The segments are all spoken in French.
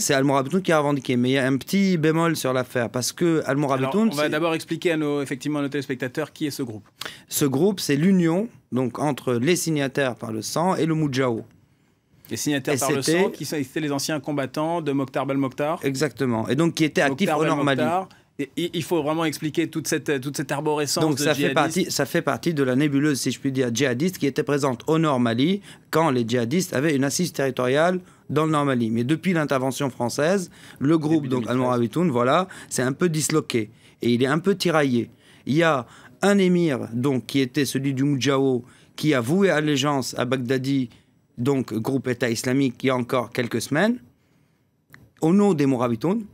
C'est Almorabitoun qui a revendiqué, mais il y a un petit bémol sur l'affaire parce que Almorabitoun. On va d'abord expliquer à nos, effectivement, nos téléspectateurs qui est ce groupe. Ce groupe, c'est l'union donc entre les signataires par le sang et le Moudjao. Les signataires par le sang qui étaient les anciens combattants de Mokhtar Belmokhtar. Exactement, et donc qui étaient actifs au au Normandie il faut vraiment expliquer toute cette, toute cette arborescence. Donc ça, fait partie, ça fait partie de la nébuleuse, si je puis dire, djihadiste qui était présente au Nord Mali quand les djihadistes avaient une assise territoriale dans le Nord Mali. Mais depuis l'intervention française, le groupe donc al voilà, c'est un peu disloqué et il est un peu tiraillé. Il y a un émir donc qui était celui du Moujao qui a voué allégeance à Bagdadi, donc groupe État islamique, il y a encore quelques semaines, au nom des Mourabitoun.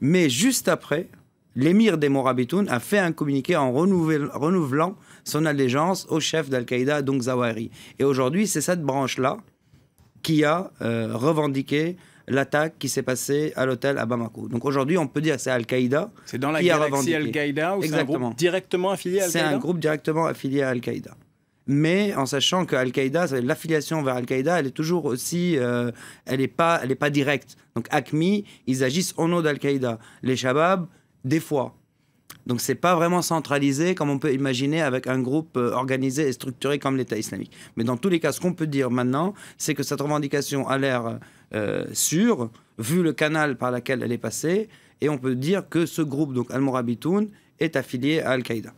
Mais juste après, l'émir des Morabitoun a fait un communiqué en renouvelant son allégeance au chef d'Al-Qaïda, donc Zawahiri. Et aujourd'hui, c'est cette branche-là qui a euh, revendiqué l'attaque qui s'est passée à l'hôtel à Bamako. Donc aujourd'hui, on peut dire que c'est Al-Qaïda. C'est dans la qui Al-Qaïda ou c'est un groupe directement affilié à Al-Qaïda C'est un groupe directement affilié à Al-Qaïda. Mais en sachant que Al-Qaïda, l'affiliation vers Al-Qaïda, elle est toujours aussi, euh, elle n'est pas, pas directe. Donc ACMI, ils agissent au nom d'Al-Qaïda. Les Shabab, des fois. Donc n'est pas vraiment centralisé comme on peut imaginer avec un groupe euh, organisé et structuré comme l'État islamique. Mais dans tous les cas, ce qu'on peut dire maintenant, c'est que cette revendication a l'air euh, sûre, vu le canal par lequel elle est passée, et on peut dire que ce groupe, donc al murabitoun est affilié à Al-Qaïda.